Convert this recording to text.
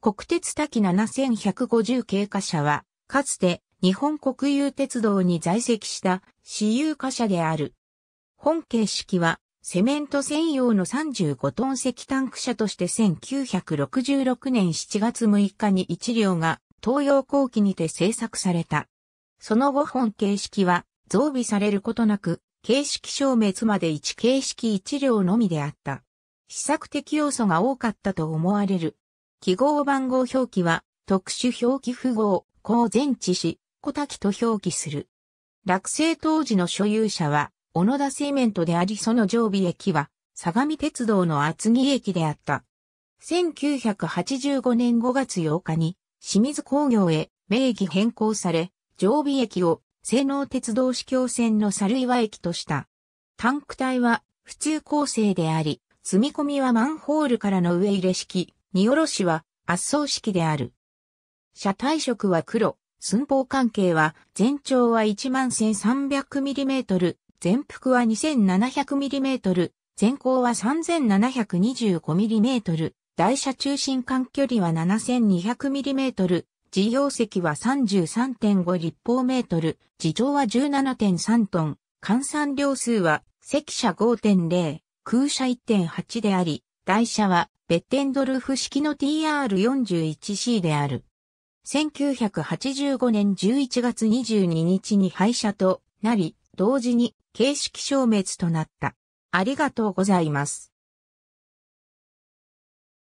国鉄滝7150経過車は、かつて日本国有鉄道に在籍した私有貨車である。本形式は、セメント専用の35トン石区車として1966年7月6日に1両が東洋後期にて製作された。その後本形式は増備されることなく、形式消滅まで1形式1両のみであった。試作的要素が多かったと思われる記号番号表記は、特殊表記符号、公前置し、小滝と表記する。落成当時の所有者は、小野田製麺とでありその常備駅は、相模鉄道の厚木駅であった。1985年5月8日に、清水工業へ名義変更され、常備駅を西能鉄道市境線の猿岩駅とした。タンク体は普通構成であり、積み込みはマンホールからの上入れ式。荷下ろしは圧送式である。車体色は黒、寸法関係は全長は 11,300mm、全幅は 2,700mm、全高は 3,725mm、台車中心間距離は 7,200mm、事業席は33.5立方メートル、地上は17.3トン、換算量数は、席車5.0、空車1.8であり、台車はベッテンドルフ式の TR41C である。1985年11月22日に廃車となり、同時に形式消滅となった。ありがとうございます。